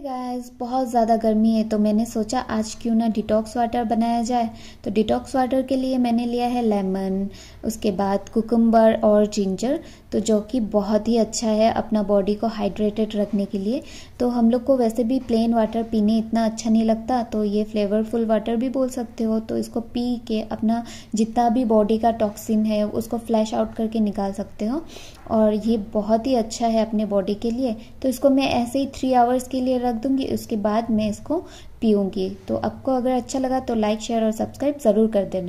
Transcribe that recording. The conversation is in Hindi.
हे गाइस बहुत ज़्यादा गर्मी है तो मैंने सोचा आज क्यों ना डिटॉक्स वाटर बनाया जाए तो डिटॉक्स वाटर के लिए मैंने लिया है लेमन उसके बाद कुकुम्बर और जिंजर तो जो कि बहुत ही अच्छा है अपना बॉडी को हाइड्रेटेड रखने के लिए तो हम लोग को वैसे भी प्लेन वाटर पीने इतना अच्छा नहीं लगता तो ये फ्लेवरफुल वाटर भी बोल सकते हो तो इसको पी के अपना जितना भी बॉडी का टॉक्सिन है उसको फ्लैश आउट करके निकाल सकते हो और ये बहुत ही अच्छा है अपने बॉडी के लिए तो इसको मैं ऐसे ही थ्री आवर्स के लिए रख दूंगी उसके बाद मैं इसको पीऊँगी तो आपको अगर अच्छा लगा तो लाइक शेयर और सब्सक्राइब ज़रूर कर देना